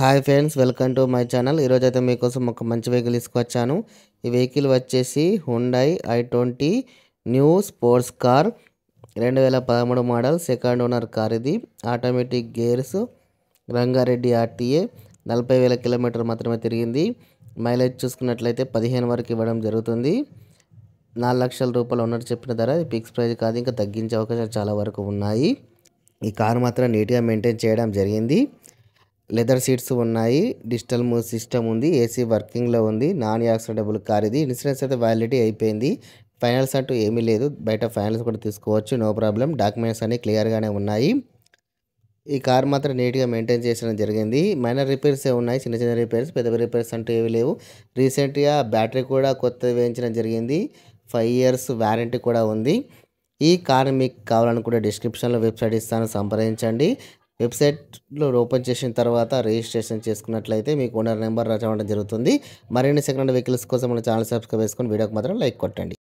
hi friends welcome to my channel ఈరోజు అయితే మీకోసం ఒక మంచి వెహికల్ తీసుకొచ్చాను ఈ వెహికల్ వచ్చేసి Hyundai i twenty new sports car రెండు వేల పదమూడు మోడల్ సెకండ్ ఓనర్ కార్ ఇది ఆటోమేటిక్ గేర్స్ రంగారెడ్డి ఆర్టీఏ నలభై వేల కిలోమీటర్ మాత్రమే తిరిగింది మైలేజ్ చూసుకున్నట్లయితే పదిహేను వరకు ఇవ్వడం జరుగుతుంది నాలుగు లక్షల రూపాయలు ఉన్నట్టు చెప్పిన ధర ఫిక్స్ ప్రైజ్ కాదు ఇంకా తగ్గించే అవకాశాలు చాలా వరకు ఉన్నాయి ఈ కార్ మాత్రం నీట్గా మెయింటైన్ చేయడం జరిగింది లెదర్ సీట్స్ ఉన్నాయి డిజిటల్ మూవ్ సిస్టమ్ ఉంది ఏసీ వర్కింగ్లో ఉంది నాన్ యాక్సిడబుల్ కార్ ఇది ఇన్సూరెన్స్ అయితే వ్యాలిడిటీ అయిపోయింది ఫైనల్స్ అంటూ ఏమీ లేదు బయట ఫైనల్స్ కూడా తీసుకోవచ్చు నో ప్రాబ్లం డాక్యుమెంట్స్ అన్నీ క్లియర్గానే ఉన్నాయి ఈ కార్ మాత్రం నీట్గా మెయింటైన్ చేసడం జరిగింది మైనర్ రిపేర్స్ ఉన్నాయి చిన్న చిన్న రిపేర్స్ పెద్ద రిపేర్స్ అంటూ ఏవి లేవు రీసెంట్గా బ్యాటరీ కూడా కొత్త వేయించడం జరిగింది ఫైవ్ ఇయర్స్ వ్యారంటీ కూడా ఉంది ఈ కార్ మీకు కావాలనుకుంటే డిస్క్రిప్షన్లో వెబ్సైట్ ఇస్తాను సంప్రదించండి వెబ్సైట్లో ఓపెన్ చేసిన తర్వాత రిజిస్ట్రేషన్ చేసుకున్నట్లయితే మీకు ఓనర్ నెంబర్ రావడం జరుగుతుంది మరిన్ని సెకండ్ వెహికల్స్ కోసం మన ఛానల్ సబ్స్క్రైబ్ చేసుకొని వీడియోకి మాత్రం లైక్ కొట్టండి